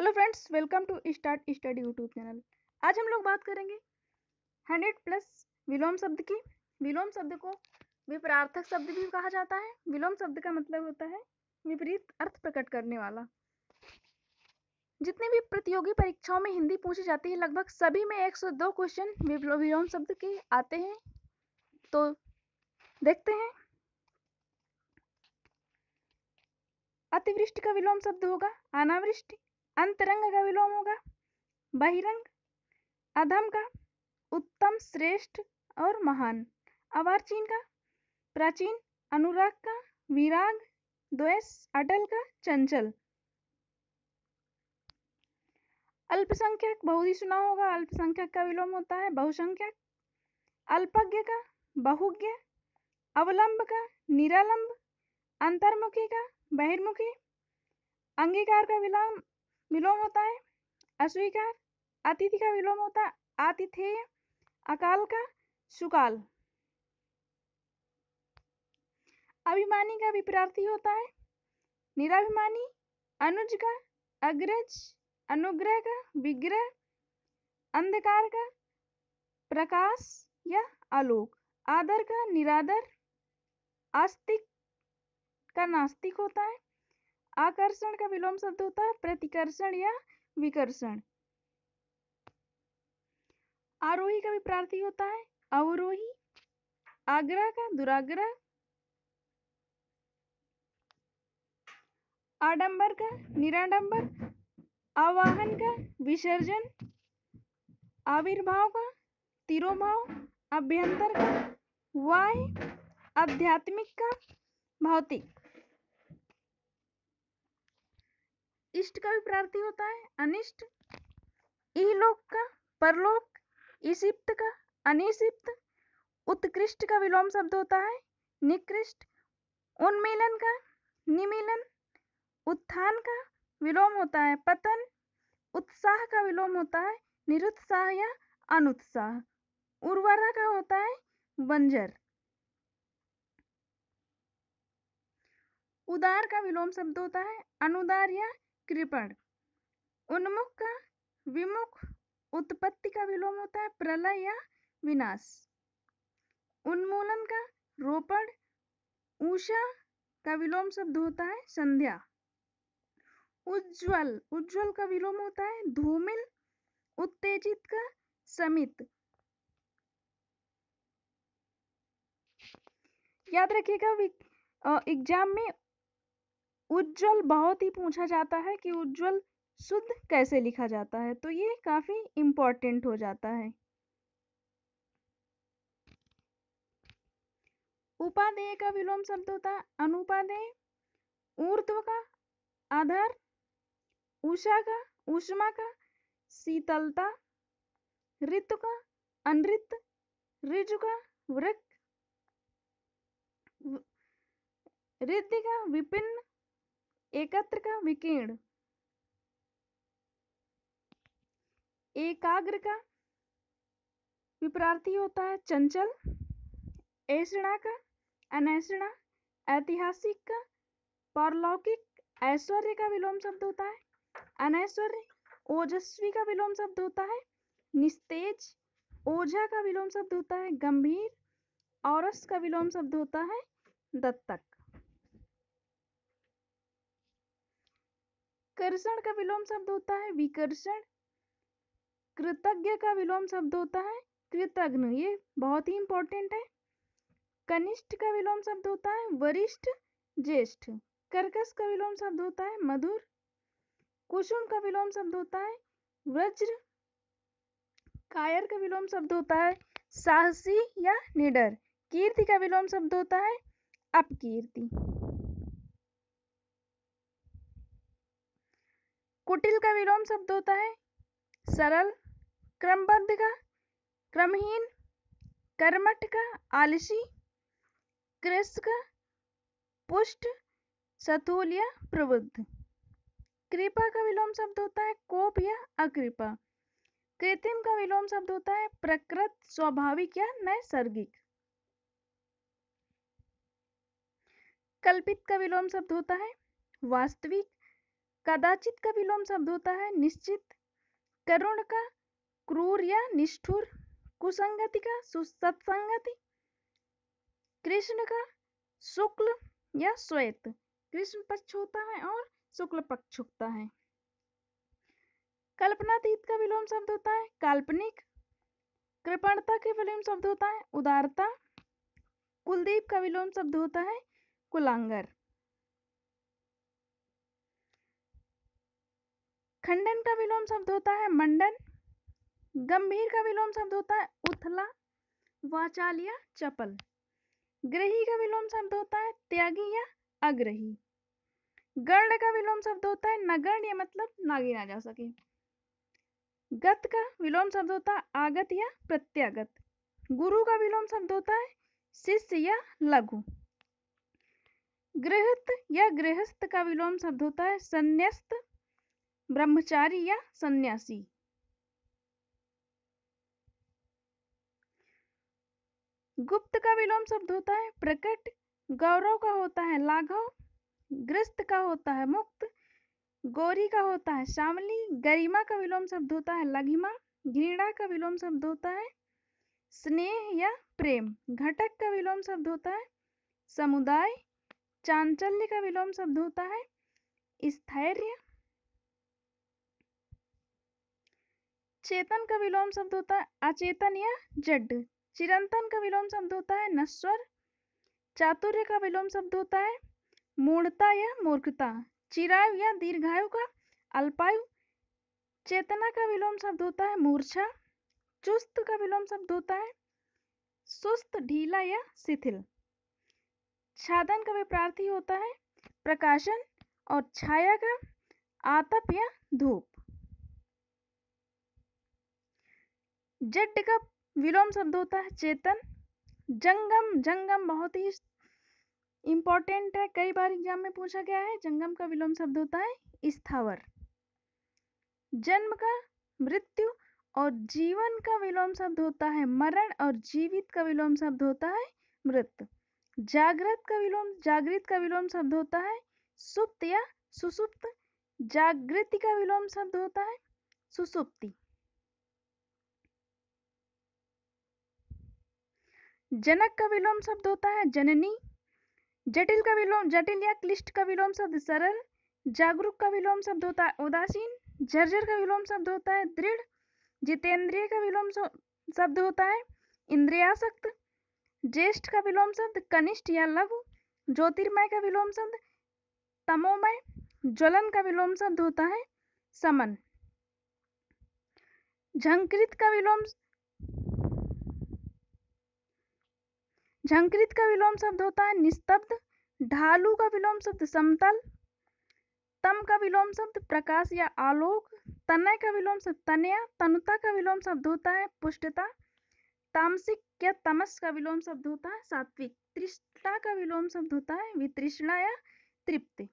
hello friends welcome to start study YouTube channel आज हम लोग बात करेंगे हंड्रेड प्लस विलोम शब्द की विलोम शब्द को विपरार्थक शब्द भी कहा जाता है विलोम शब्द का मतलब होता है विपरीत अर्थ प्रकट करने वाला जितनी भी प्रतियोगी परीक्षाओं में हिंदी पूछी जाती है लगभग सभी में 102 क्वेश्चन विलोम शब्द के आते हैं तो देखते हैं अतिवृष्टि का विलोम शब्द होगा अनावृष्टि अंतरंग का विलोम होगा बहिरंग अधम का उत्तम श्रेष्ठ और महान अवार्चीन का प्राचीन अनुराग का विराग द्वेष अटल का चंचल अल्पसंख्यक बहुत ही सुना होगा अल्पसंख्यक का विलोम होता है बहुसंख्यक अल्पज्ञ का बहुज्ञ अवलंब का निरालंब अंतर्मुखी का बहिर्मुखी अंगीकार का विलोम विलोम होता है अस्वीकार अतिथि का विलोम होता है आतिथेय अकाल का सुकाल अभिमानी का विप्रार्थी होता है निराभिमानी अनुज का अग्रज अनुग्रह का विग्रह अंधकार का प्रकाश या आलोक आदर का निरादर आस्तिक का नास्तिक होता है आकर्षण का विलोम शब्द होता है प्रतिकर्षण या विकर्षण आरोही का भी प्रार्थी होता है अवरोही आग्रह का दुराग्रह आडंबर का निराडंबर आवाहन का विसर्जन आविर्भाव का तिरोभाव अभ्यंतर का वाय आध्यात्मिक का भौतिक इष्ट का भी प्रार्थी होता है अनिष्ट इलोक का परलोक इसिप्त का अनिसिप्त उत्कृष्ट का विलोम शब्द होता है निकृष्ट उन्मिलन का निमिलन उत्थान का विलोम होता है पतन उत्साह का विलोम होता है निरुत्साह या अनुत्साह उर्वरा का होता है बंजर उदार का विलोम शब्द होता है अनुदार या कृपण उन्मुख का विमुख उत्पत्ति का विलोम होता है प्रलय या विनाश उन्मूलन का रोपण ऊषा का विलोम शब्द होता है संध्या उज्जवल उज्जवल का विलोम होता है धूमिल उत्तेजित का समित याद रखिएगा एग्जाम में उज्जवल बहुत ही पूछा जाता है कि उज्जवल शुद्ध कैसे लिखा जाता है तो ये काफ़ी इंपॉर्टेंट हो जाता है उपादेय का विलोम शब्द होता है अनुपादेय ऊर्ध्व का आधार उषा का उष्मा का शीतलता ऋतु का अनृत ऋजु का वृक्ष रिद्धि का विपिन्न एकत्र का विकीर्ण एकाग्र का विपरार्थी होता है चंचल ऐसणा का अनैसा ऐतिहासिक का पारलौकिक ऐश्वर्य का विलोम शब्द होता है अनैश्वर्य ओजस्वी का विलोम शब्द होता है निस्तेज ओझा का विलोम शब्द होता है गंभीर औरस का विलोम शब्द होता है दत्तक कर्षण का विलोम शब्द होता है विकर्षण कृतज्ञ का विलोम शब्द होता है कृतज्ञ ये बहुत ही इंपॉर्टेंट है कनिष्ठ का विलोम शब्द होता है वरिष्ठ ज्येष्ठ कर्कश का विलोम शब्द होता है मधुर कुसुम का विलोम शब्द होता है वज्र कायर का विलोम शब्द होता है साहसी या निडर कीर्ति का विलोम शब्द होता है अपकीर्ति कुटिल का विलोम शब्द होता है सरल क्रमबद्ध का क्रमहीन कर्मठ का आलसी कृष का पुष्ट सतुल या प्रबुद्ध कृपा का विलोम शब्द होता है कोप या अकृपा कृत्रिम का विलोम शब्द होता है प्रकृत स्वाभाविक या नैसर्गिक कल्पित का विलोम शब्द होता है वास्तविक कदाचित का विलोम शब्द होता है निश्चित करुण का क्रूर या निष्ठुर कुसंगति का सुसत्संगति कृष्ण का शुक्ल या श्वेत कृष्ण पक्ष होता है और शुक्ल पक्ष होता है कल्पनातीत का विलोम शब्द होता है काल्पनिक कृपणता के विलोम शब्द होता है उदारता कुलदीप का विलोम शब्द होता है कुलांगर खंडन का विलोम शब्द होता है मंडन गंभीर का विलोम शब्द होता है उथला वाचाल या चपल ग्रही का विलोम शब्द होता है त्यागी या अग्रही गर्ण का विलोम शब्द होता है नगण्य या मतलब ना गिना जा सके गत का विलोम शब्द होता है आगत या प्रत्यागत गुरु का विलोम शब्द होता है शिष्य या लघु गृहस्थ या गृहस्थ का विलोम शब्द होता है संन्यास्त ब्रह्मचारी या सन्यासी गुप्त का विलोम शब्द होता है प्रकट गौरव का होता है लाघव ग्रस्त का होता है मुक्त गौरी का होता है शामली गरिमा का विलोम शब्द होता है लघिमा घृणा का विलोम शब्द होता है स्नेह या प्रेम घटक का विलोम शब्द होता है समुदाय चांचल्य का विलोम शब्द होता है स्थैर्य चेतन का विलोम शब्द होता है अचेतन या जड चिरंतन का विलोम शब्द होता है नश्वर चातुर्य का विलोम शब्द होता है मूर्ता या मूर्खता चिरायु या दीर्घायु का अल्पायु चेतना का विलोम शब्द होता है मूर्छा चुस्त का विलोम शब्द होता है सुस्त ढीला या शिथिल छादन का विप्रार्थी होता है प्रकाशन और छाया का आतप या धूप जट का विलोम शब्द होता है चेतन जंगम जंगम बहुत ही इंपॉर्टेंट है कई बार एग्जाम में पूछा गया है जंगम का विलोम शब्द होता है स्थावर जन्म का मृत्यु और जीवन का विलोम शब्द होता है मरण और जीवित का विलोम शब्द होता है मृत जागृत का विलोम जागृत का विलोम शब्द होता है सुप्त या सुसुप्त जागृति का विलोम शब्द होता है सुसुप्ति जनक का विलोम शब्द होता है जननी जटिल का विलोम जटिल या क्लिष्ट का विलोम शब्द सरल जागरूक का विलोम शब्द होता है उदासीन झरझर का विलोम शब्द होता है दृढ़ जितेंद्रिय का विलोम शब्द होता है इंद्रियासक्त ज्येष्ठ का विलोम शब्द कनिष्ठ या लघु ज्योतिर्मय का विलोम शब्द तमोमय ज्वलन का विलोम शब्द होता है समन झंकृत का विलोम झंकृत का विलोम शब्द होता है निस्तब्ध ढालू का विलोम शब्द समतल तम का विलोम शब्द प्रकाश या आलोक तनय का विलोम शब्द तनया तनुता का विलोम शब्द होता है पुष्टता तामसिक या तमस का विलोम शब्द होता है सात्विक त्रिष्ठा का विलोम शब्द होता है वित्रिष्णा या तृप्ति